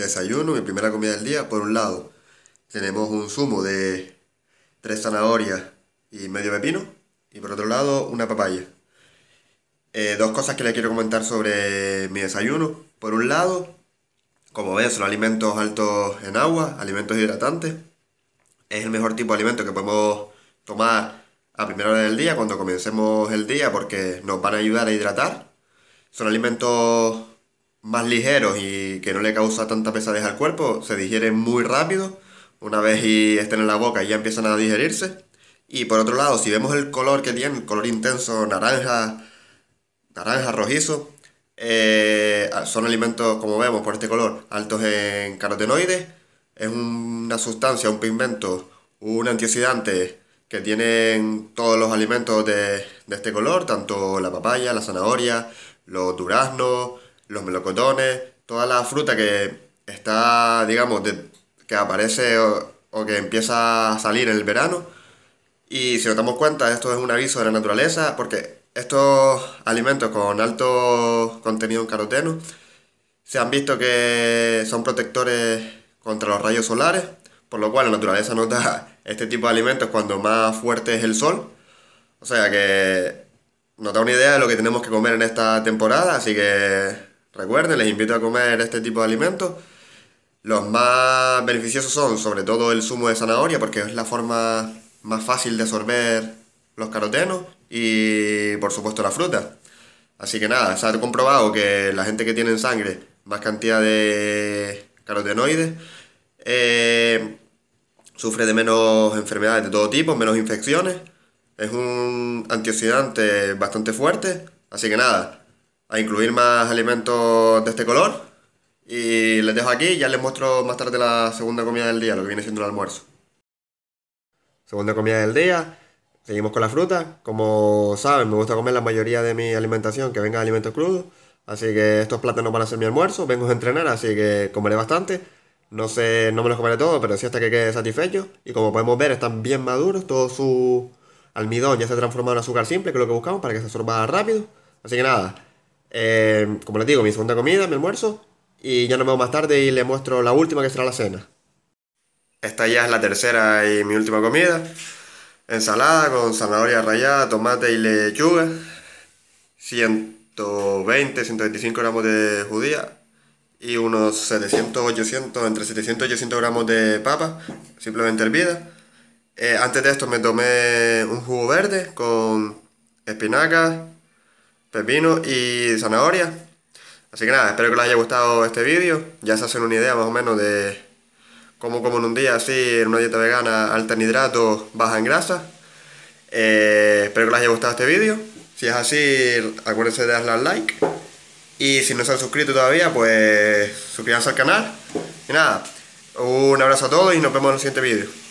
desayuno, mi primera comida del día, por un lado, tenemos un zumo de tres zanahorias y medio pepino, y por otro lado, una papaya. Eh, dos cosas que le quiero comentar sobre mi desayuno. Por un lado, como veis son alimentos altos en agua, alimentos hidratantes. Es el mejor tipo de alimento que podemos tomar a primera hora del día, cuando comencemos el día, porque nos van a ayudar a hidratar. Son alimentos más ligeros y que no le causa tanta pesadez al cuerpo, se digieren muy rápido, una vez y estén en la boca y ya empiezan a digerirse. Y por otro lado, si vemos el color que tienen, el color intenso, naranja, naranja rojizo, eh, son alimentos, como vemos por este color, altos en carotenoides. Es una sustancia, un pigmento, un antioxidante que tienen todos los alimentos de este color, tanto la papaya, la zanahoria, los duraznos, los melocotones, toda la fruta que está, digamos, que aparece o, que empieza a salir en el verano. Y si nos damos cuenta, esto es un aviso de la naturaleza, porque estos alimentos con alto contenido en caroteno se han visto que son protectores contra los rayos solares, por lo cual la naturaleza nota da este tipo de alimentos cuando más fuerte es el sol. O sea que nos da una idea de lo que tenemos que comer en esta temporada, así que Recuerden, les invito a comer este tipo de alimentos. Los más beneficiosos son sobre todo el zumo de zanahoria porque es la forma más fácil de absorber los carotenos y por supuesto la fruta. Así que nada, se ha comprobado que la gente que tiene en sangre más cantidad de carotenoides eh, sufre de menos enfermedades de todo tipo, menos infecciones. Es un antioxidante bastante fuerte. Así que nada, a incluir más alimentos de este color. Y les dejo aquí, ya les muestro más tarde la segunda comida del día, lo que viene siendo el almuerzo. Segunda comida del día, seguimos con la fruta. Como saben, me gusta comer la mayoría de mi alimentación que venga de alimentos crudos. Así que estos plátanos van a ser mi almuerzo. Vengo a entrenar, así que comeré bastante. No sé, no me los comeré todo pero sí hasta que quede satisfecho. Y como podemos ver, están bien maduros. Todo su almidón ya se ha transformado en azúcar simple, que es lo que buscamos para que se absorba rápido. Así que nada, eh, como les digo, mi segunda comida, mi almuerzo. Y ya nos vemos más tarde y les muestro la última que será la cena. Esta ya es la tercera y mi última comida. Ensalada con zanahoria rallada, tomate y lechuga. 120, 125 gramos de judía. Y unos 700, 800, entre 700 y 800 gramos de papa. Simplemente hervida. Eh, antes de esto me tomé un jugo verde con espinacas, pepino pues y zanahoria. Así que nada, espero que les haya gustado este vídeo. Ya se hacen una idea más o menos de cómo como en un día así, en una dieta vegana, alta en hidratos, baja en grasa. Eh, espero que les haya gustado este vídeo. Si es así, acuérdense de darle al like. Y si no se han suscrito todavía, pues suscríbanse al canal. Y nada, un abrazo a todos y nos vemos en el siguiente vídeo.